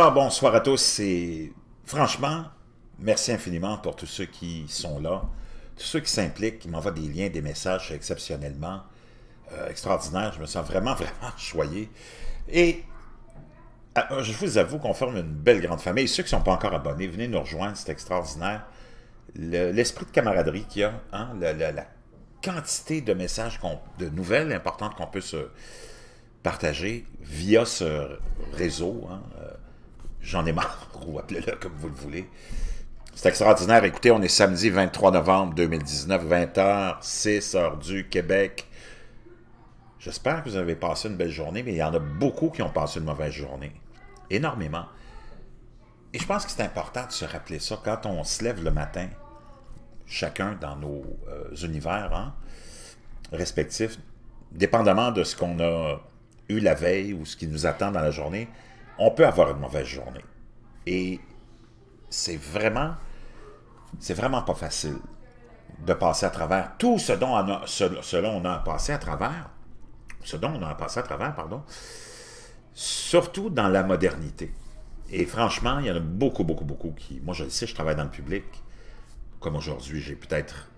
Alors, bonsoir à tous et franchement, merci infiniment pour tous ceux qui sont là, tous ceux qui s'impliquent, qui m'envoient des liens, des messages exceptionnellement extraordinaire euh, extraordinaires. Je me sens vraiment, vraiment choyé. Et euh, je vous avoue qu'on forme une belle grande famille. ceux qui ne sont pas encore abonnés, venez nous rejoindre, c'est extraordinaire. L'esprit de camaraderie qu'il y a, hein, la, quantité de messages, de nouvelles importantes qu'on peut se partager via ce réseau. Hein, euh, J'en ai marre, ou appelez-le comme vous le voulez. C'est extraordinaire. Écoutez, on est samedi 23 novembre 2019, 20h, 6 h du Québec. J'espère que vous avez passé une belle journée, mais il y en a beaucoup qui ont passé une mauvaise journée. Énormément. Et je pense que c'est important de se rappeler ça quand on se lève le matin, chacun dans nos euh, univers hein, respectifs, dépendamment de ce qu'on a eu la veille ou ce qui nous attend dans la journée on peut avoir une mauvaise journée. Et c'est vraiment, c'est vraiment pas facile de passer à travers tout ce dont on a, selon on a passé à travers, ce dont on a passé à travers, pardon, surtout dans la modernité. Et franchement, il y en a beaucoup, beaucoup, beaucoup qui, moi je le sais, je travaille dans le public, comme aujourd'hui, j'ai peut-être,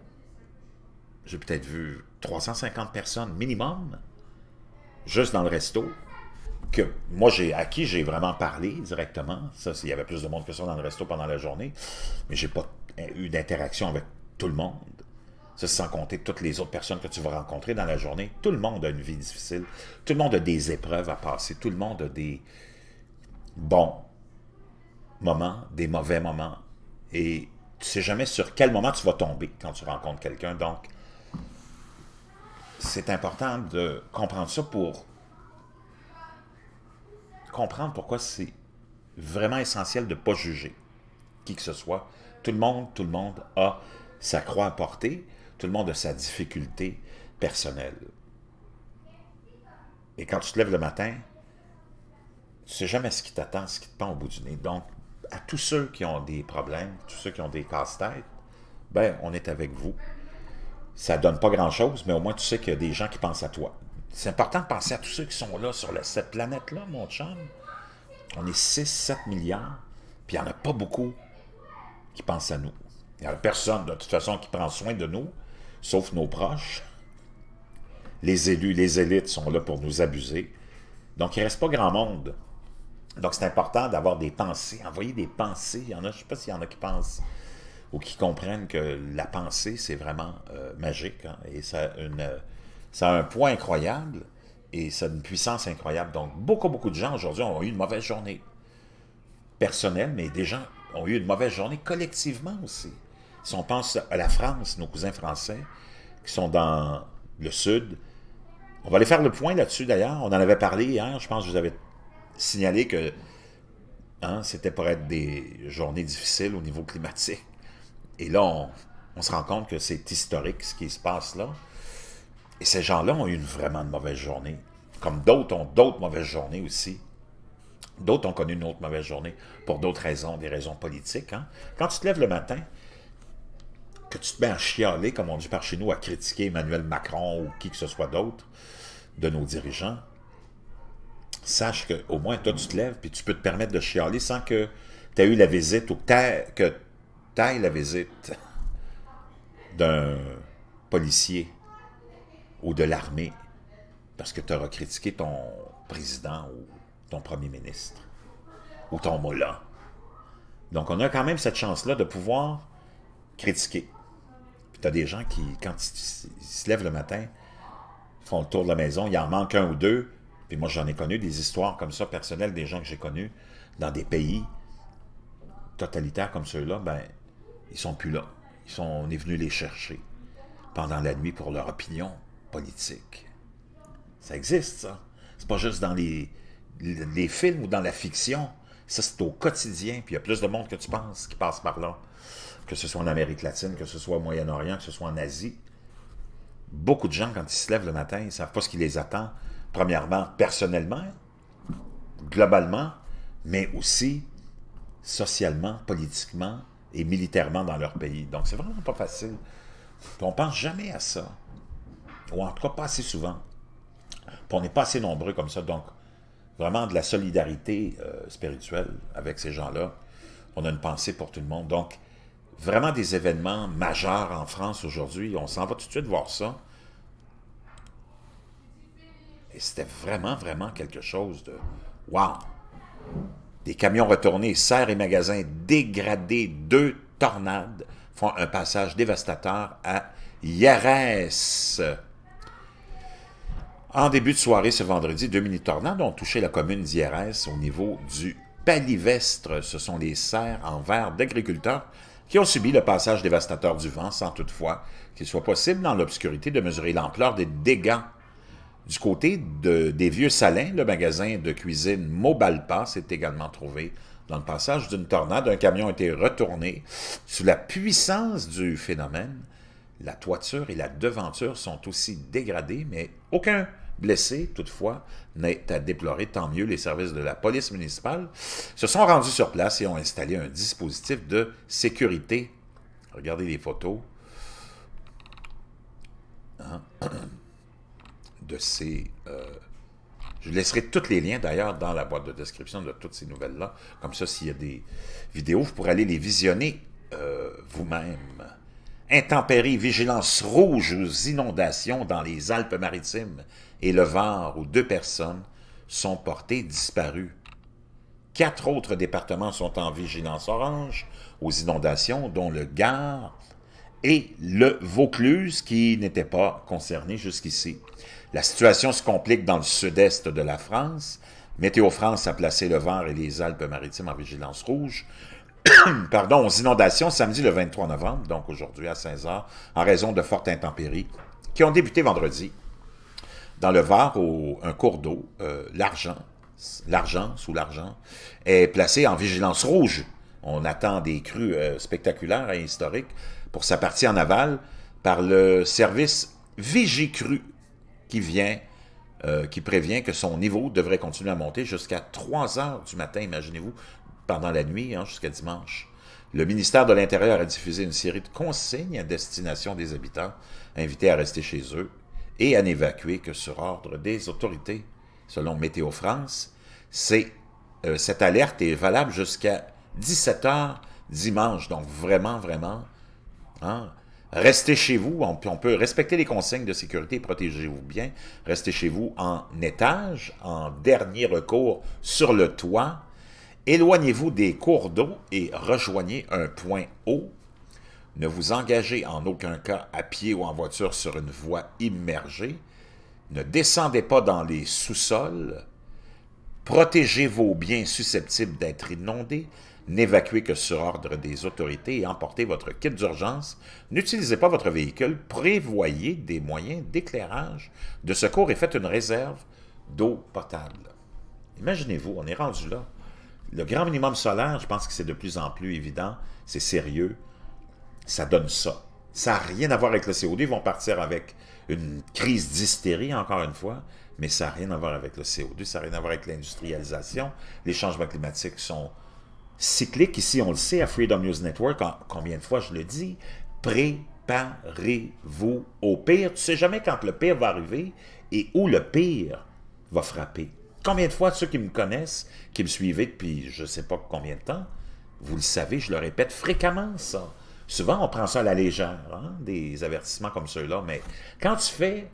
j'ai peut-être vu 350 personnes minimum, juste dans le resto, que moi j'ai à qui j'ai vraiment parlé directement. Ça, il y avait plus de monde que ça dans le resto pendant la journée, mais j'ai pas eu d'interaction avec tout le monde. Ça, sans compter toutes les autres personnes que tu vas rencontrer dans la journée. Tout le monde a une vie difficile. Tout le monde a des épreuves à passer. Tout le monde a des bons moments, des mauvais moments. Et tu sais jamais sur quel moment tu vas tomber quand tu rencontres quelqu'un. Donc, c'est important de comprendre ça pour comprendre pourquoi c'est vraiment essentiel de ne pas juger qui que ce soit. Tout le monde, tout le monde a sa croix à porter, tout le monde a sa difficulté personnelle. Et quand tu te lèves le matin, tu sais jamais ce qui t'attend, ce qui te pend au bout du nez. Donc, à tous ceux qui ont des problèmes, tous ceux qui ont des casse-têtes, ben, on est avec vous. Ça donne pas grand-chose, mais au moins tu sais qu'il y a des gens qui pensent à toi. C'est important de penser à tous ceux qui sont là sur cette planète-là, mon chum. On est 6-7 milliards, puis il n'y en a pas beaucoup qui pensent à nous. Il n'y a personne, de toute façon, qui prend soin de nous, sauf nos proches. Les élus, les élites sont là pour nous abuser. Donc, il ne reste pas grand monde. Donc, c'est important d'avoir des pensées, envoyer des pensées. Il y en a, je ne sais pas s'il y en a qui pensent ou qui comprennent que la pensée, c'est vraiment euh, magique. Hein, et ça une euh, ça a un poids incroyable et ça a une puissance incroyable. Donc, beaucoup, beaucoup de gens aujourd'hui ont eu une mauvaise journée personnelle, mais des gens ont eu une mauvaise journée collectivement aussi. Si on pense à la France, nos cousins français qui sont dans le sud, on va aller faire le point là-dessus d'ailleurs. On en avait parlé hier. Je pense que je vous avais signalé que hein, c'était pour être des journées difficiles au niveau climatique. Et là, on se rend compte que c'est historique ce qui se passe là. Et ces gens-là ont eu une, vraiment une mauvaise journée, comme d'autres ont d'autres mauvaises journées aussi. D'autres ont connu une autre mauvaise journée pour d'autres raisons, des raisons politiques. Hein. Quand tu te lèves le matin, que tu te mets à chialer, comme on dit par chez nous, à critiquer Emmanuel Macron ou qui que ce soit d'autre de nos dirigeants, sache qu'au moins, toi, tu te lèves puis tu peux te permettre de chialer sans que tu aies eu la visite ou que tu la visite d'un policier ou de l'armée parce que tu auras critiqué ton président ou ton premier ministre ou ton mollah. Donc, on a quand même cette chance-là de pouvoir critiquer. Puis, tu as des gens qui, quand ils, se lèvent le matin, font le tour de la maison, il en manque un ou deux. Puis, moi, j'en ai connu des histoires comme ça, personnelles, des gens que j'ai connus dans des pays totalitaires comme ceux-là, ben, ils sont plus là. Ils sont, on est venu les chercher pendant la nuit pour leur opinion, politique. Ça existe, ça. C'est pas juste dans les, films ou dans la fiction. Ça, c'est au quotidien. Puis il y a plus de monde que tu penses qui passe par là. Que ce soit en Amérique latine, que ce soit au Moyen-Orient, que ce soit en Asie. Beaucoup de gens, quand ils se lèvent le matin, ils ne savent pas ce qui les attend. Premièrement, personnellement, globalement, mais aussi socialement, politiquement et militairement dans leur pays. Donc, c'est vraiment pas facile. On pense jamais à ça ou en tout cas pas assez souvent. on n'est pas assez nombreux comme ça, donc vraiment de la solidarité euh, spirituelle avec ces gens-là. On a une pensée pour tout le monde. Donc, vraiment des événements majeurs en France aujourd'hui. On s'en va tout de suite voir ça. Et c'était vraiment, vraiment quelque chose de « wow ». Des camions retournés, serres et magasins dégradés, deux tornades font un passage dévastateur à Yarès. En début de soirée ce vendredi, deux mini-tornades ont touché la commune d'Iérès au niveau du palivestre. Ce sont les serres en verre d'agriculteurs qui ont subi le passage dévastateur du vent sans toutefois qu'il soit possible dans l'obscurité de mesurer l'ampleur des dégâts. Du côté des Vieux Salins, le magasin de cuisine Mobalpa s'est également trouvé dans le passage d'une tornade. Un camion a été retourné. Sous la puissance du phénomène, la toiture et la devanture sont aussi dégradées, mais aucun blessé, toutefois, n'est à déplorer. Tant mieux, les services de la police municipale se sont rendus sur place et ont installé un dispositif de sécurité. Regardez les photos hein, de ces... Euh, je laisserai tous les liens, d'ailleurs, dans la boîte de description de toutes ces nouvelles-là. Comme ça, s'il y a des vidéos, vous pourrez aller les visionner euh, vous-même intempéries, vigilance rouge aux inondations dans les Alpes-Maritimes et le Var où deux personnes sont portées disparues. Quatre autres départements sont en vigilance orange aux inondations, dont le Gard et le Vaucluse qui n'étaient pas concernés jusqu'ici. La situation se complique dans le sud-est de la France. Météo France a placé le Var et les Alpes-Maritimes en vigilance rouge. pardon, aux inondations samedi le 23 novembre, donc aujourd'hui à 16 h en raison de fortes intempéries qui ont débuté vendredi. Dans le Var, au, un cours d'eau, euh, l'argent, l'argent, sous l'argent, est placé en vigilance rouge. On attend des crues euh, spectaculaires et historiques pour sa partie en aval par le service Vigicru qui vient, euh, qui prévient que son niveau devrait continuer à monter jusqu'à 3 heures du matin, imaginez-vous, pendant la nuit hein, jusqu'à dimanche. Le ministère de l'Intérieur a diffusé une série de consignes à destination des habitants invités à rester chez eux et à n'évacuer que sur ordre des autorités. Selon Météo France, euh, cette alerte est valable jusqu'à 17 h dimanche. Donc vraiment, vraiment, hein, restez chez vous. On, on, peut respecter les consignes de sécurité protégez-vous bien. Restez chez vous en étage, en dernier recours, sur le toit Éloignez-vous des cours d'eau et rejoignez un point haut. Ne vous engagez en aucun cas à pied ou en voiture sur une voie immergée. Ne descendez pas dans les sous-sols. Protégez vos biens susceptibles d'être inondés. N'évacuez que sur ordre des autorités et emportez votre kit d'urgence. N'utilisez pas votre véhicule. Prévoyez des moyens d'éclairage, de secours et faites une réserve d'eau potable. Imaginez-vous, on est rendu là le grand minimum solaire, je pense que c'est de plus en plus évident, c'est sérieux, ça donne ça. Ça n'a rien à voir avec le CO2, ils vont partir avec une crise d'hystérie, encore une fois, mais ça n'a rien à voir avec le CO2, ça n'a rien à voir avec l'industrialisation. Les changements climatiques sont cycliques. Ici, on le sait, à Freedom News Network, combien de fois je le dis, préparez-vous au pire. Tu ne sais jamais quand le pire va arriver et où le pire va frapper. Combien de fois ceux qui me connaissent, qui me suivaient depuis je ne sais pas combien de temps, vous le savez, je le répète fréquemment ça. Souvent, on prend ça à la légère, hein, des avertissements comme ceux-là, mais quand tu fais...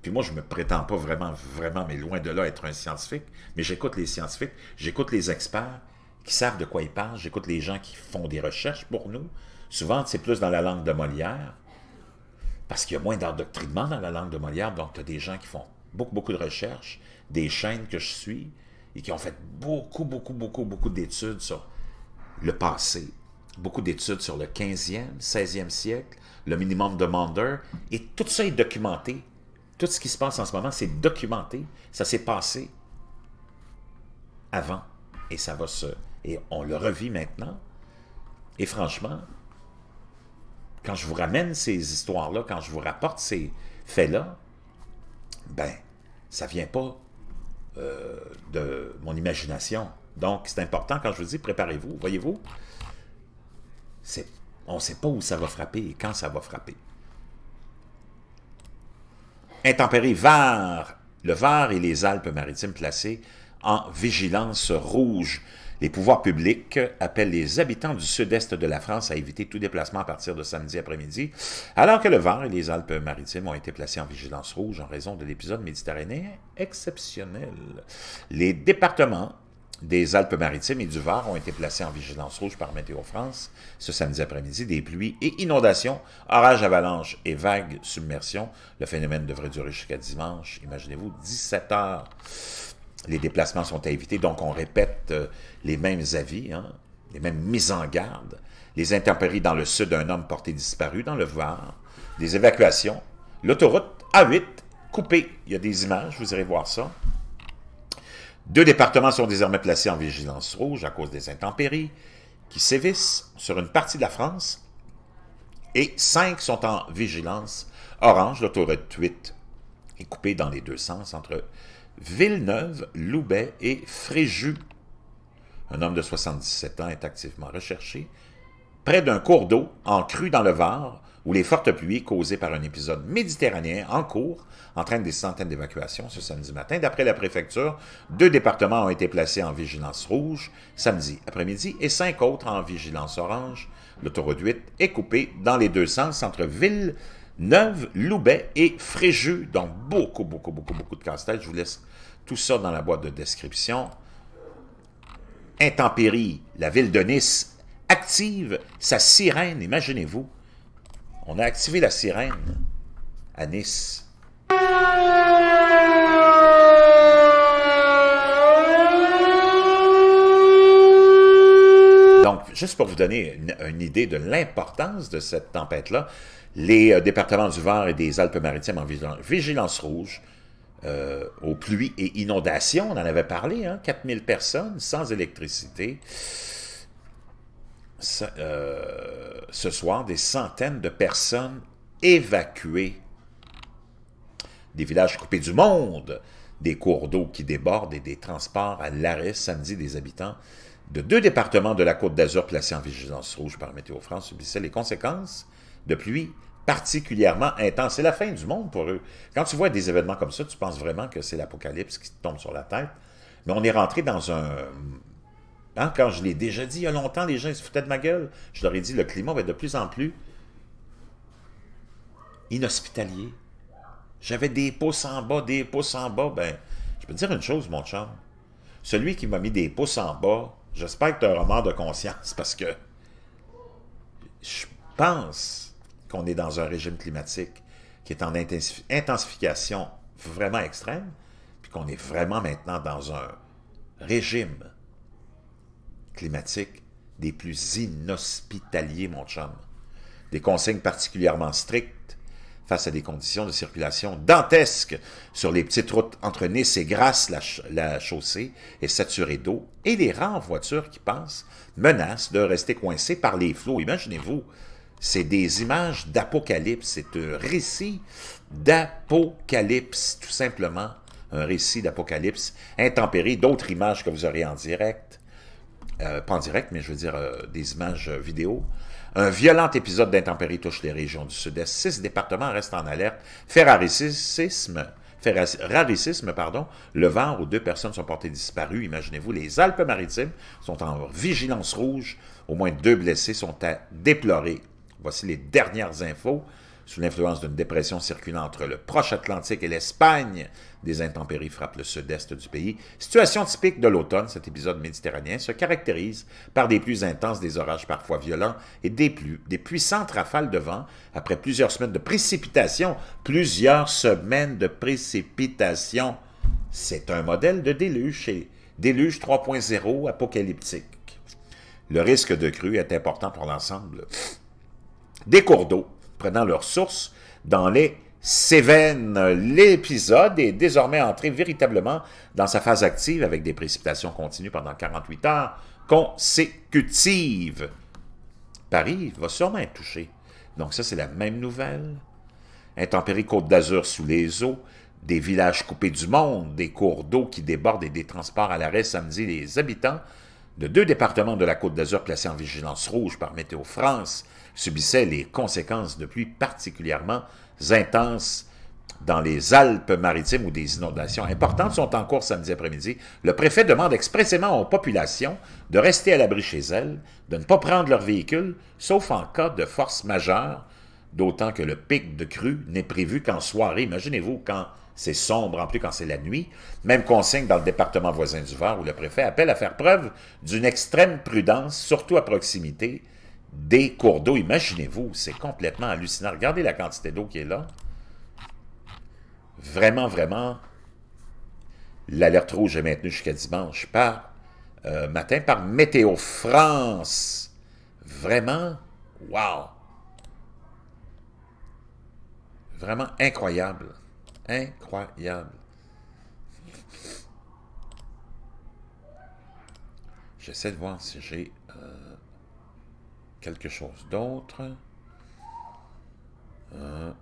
Puis moi, je me prétends pas vraiment, vraiment, mais loin de là, être un scientifique, mais j'écoute les scientifiques, j'écoute les experts qui savent de quoi ils parlent, j'écoute les gens qui font des recherches pour nous. Souvent, c'est plus dans la langue de Molière, parce qu'il y a moins d'endoctrinement dans la langue de Molière, donc tu as des gens qui font beaucoup, beaucoup de recherches, des chaînes que je suis, et qui ont fait beaucoup, beaucoup, beaucoup, beaucoup d'études sur le passé, beaucoup d'études sur le 15e, 16e siècle, le minimum demandeur, et tout ça est documenté. Tout ce qui se passe en ce moment, c'est documenté. Ça s'est passé avant, et ça va se... Et on le revit maintenant. Et franchement, quand je vous ramène ces histoires-là, quand je vous rapporte ces faits-là, ben, ça vient pas euh, de mon imagination. Donc, c'est important quand je vous dis préparez-vous, voyez-vous, on ne sait pas où ça va frapper et quand ça va frapper. intempéré Var, le Var et les Alpes-Maritimes placés en vigilance rouge. Les pouvoirs publics appellent les habitants du sud-est de la France à éviter tout déplacement à partir de samedi après-midi, alors que le Var et les Alpes-Maritimes ont été placés en vigilance rouge en raison de l'épisode méditerranéen exceptionnel. Les départements des Alpes-Maritimes et du Var ont été placés en vigilance rouge par Météo France ce samedi après-midi. Des pluies et inondations, orages, avalanches et vagues, submersion. Le phénomène devrait durer jusqu'à dimanche, imaginez-vous, 17 heures les déplacements sont à éviter, donc on répète euh, les mêmes avis, hein, les mêmes mises en garde. Les intempéries dans le sud, d'un homme porté disparu dans le Var, des évacuations, l'autoroute A8 coupée. Il y a des images, vous irez voir ça. Deux départements sont désormais placés en vigilance rouge à cause des intempéries qui sévissent sur une partie de la France et cinq sont en vigilance orange. L'autoroute 8 est coupée dans les deux sens entre Villeneuve, Loubet et Fréjus. Un homme de 77 ans est activement recherché près d'un cours d'eau en crue dans le Var, où les fortes pluies causées par un épisode méditerranéen en cours entraînent des centaines d'évacuations ce samedi matin. D'après la préfecture, deux départements ont été placés en vigilance rouge samedi après-midi et cinq autres en vigilance orange. L'autoroute 8 est coupée dans les deux sens entre Ville Neuve, Loubet et fréjeux donc beaucoup, beaucoup, beaucoup, beaucoup de casse Je vous laisse tout ça dans la boîte de description. Intempérie, la ville de Nice active sa sirène, imaginez-vous. On a activé la sirène à Nice. Donc, juste pour vous donner une idée de l'importance de cette tempête-là, les euh, départements du Var et des Alpes-Maritimes en vigilance, rouge euh, aux pluies et inondations, on en avait parlé, hein, 4000 personnes sans électricité. Ce, euh, ce soir, des centaines de personnes évacuées des villages coupés du monde, des cours d'eau qui débordent et des transports à l'arrêt samedi des habitants de deux départements de la Côte d'Azur placés en vigilance rouge par Météo France subissaient les conséquences de pluie particulièrement intense. C'est la fin du monde pour eux. Quand tu vois des événements comme ça, tu penses vraiment que c'est l'apocalypse qui te tombe sur la tête. Mais on est rentré dans un... Hein, quand je l'ai déjà dit il y a longtemps, les gens se foutaient de ma gueule. Je leur ai dit, le climat va être de plus en plus inhospitalier. J'avais des pouces en bas, des pouces en bas. Ben, je peux te dire une chose, mon chum. Celui qui m'a mis des pouces en bas, j'espère que tu as un remords de conscience parce que je pense qu'on est dans un régime climatique qui est en intensification vraiment extrême, puis qu'on est vraiment maintenant dans un régime climatique des plus inhospitaliers, mon chum. Des consignes particulièrement strictes face à des conditions de circulation dantesques sur les petites routes entre Nice et Grasse, la, chaussée est saturée d'eau et les rares voitures qui passent menacent de rester coincées par les flots. Imaginez-vous, c'est des images d'Apocalypse, c'est un récit d'Apocalypse, tout simplement, un récit d'Apocalypse intempéré, d'autres images que vous aurez en direct, euh, pas en direct, mais je veux dire euh, des images euh, vidéo. Un violent épisode d'intempérie touche les régions du sud-est. Six départements restent en alerte. Ferraricisme, ferraricisme, pardon, le vent où deux personnes sont portées disparues. Imaginez-vous, les Alpes-Maritimes sont en vigilance rouge. Au moins deux blessés sont à déplorer. Voici les dernières infos. Sous l'influence d'une dépression circulant entre le proche Atlantique et l'Espagne, des intempéries frappent le sud-est du pays. Situation typique de l'automne, cet épisode méditerranéen se caractérise par des pluies intenses, des orages parfois violents et des, pluies, des puissantes rafales de vent. Après plusieurs semaines de précipitations, plusieurs semaines de précipitations, c'est un modèle de déluge, et déluge 3.0 apocalyptique. Le risque de crue est important pour l'ensemble des cours d'eau prenant leur source dans les Cévennes. L'épisode est désormais entré véritablement dans sa phase active avec des précipitations continues pendant 48 heures consécutives. Paris va sûrement être touché. Donc ça, c'est la même nouvelle. Intempéries Côte d'Azur sous les eaux, des villages coupés du monde, des cours d'eau qui débordent et des transports à l'arrêt samedi. Les habitants de deux départements de la Côte d'Azur placés en vigilance rouge par Météo France subissaient les conséquences de pluies particulièrement intenses dans les Alpes-Maritimes où des inondations importantes sont en cours samedi après-midi, le préfet demande expressément aux populations de rester à l'abri chez elles, de ne pas prendre leur véhicule, sauf en cas de force majeure, d'autant que le pic de crue n'est prévu qu'en soirée. Imaginez-vous quand c'est sombre, en plus quand c'est la nuit. Même consigne dans le département voisin du Var où le préfet appelle à faire preuve d'une extrême prudence, surtout à proximité des cours d'eau. Imaginez-vous, c'est complètement hallucinant. Regardez la quantité d'eau qui est là. Vraiment, vraiment, l'alerte rouge est maintenue jusqu'à dimanche par euh, matin par Météo France. Vraiment, waouh. Vraiment incroyable. Incroyable. J'essaie de voir si j'ai euh, quelque chose d'autre. Euh,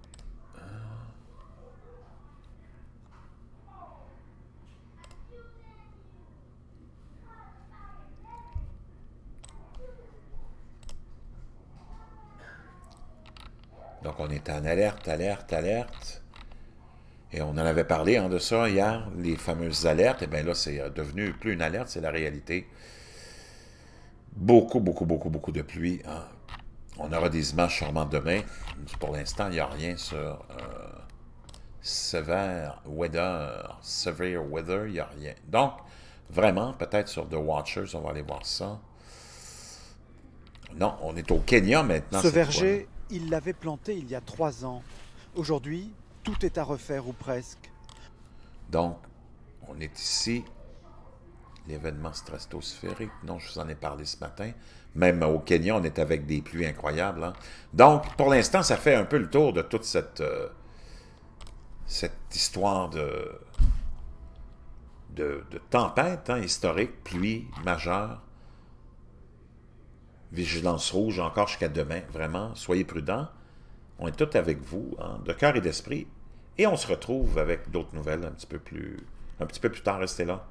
en alerte, alerte, alerte. Et on en avait parlé en hein, de ça hier, les fameuses alertes. Et bien là, c'est euh, devenu plus une alerte, c'est la réalité. Beaucoup, beaucoup, beaucoup, beaucoup de pluie. Hein. On aura des images charmantes demain. Pour l'instant, il n'y a rien sur euh, Severe Weather. Severe Weather, il n'y a rien. Donc, vraiment, peut-être sur The Watchers, on va aller voir ça. Non, on est au Kenya maintenant. Ce verger, il l'avait planté il y a trois ans. Aujourd'hui, tout est à refaire ou presque. Donc, on est ici. L'événement stratosphérique non, je vous en ai parlé ce matin. Même au Kenya, on est avec des pluies incroyables. Hein. Donc, pour l'instant, ça fait un peu le tour de toute cette, euh, cette histoire de, de, tempête hein, historique, pluie majeure vigilance rouge encore jusqu'à demain. Vraiment, soyez prudents. On est tous avec vous, hein, de cœur et d'esprit. Et on se retrouve avec d'autres nouvelles un petit peu plus, un petit peu plus tard. Restez là.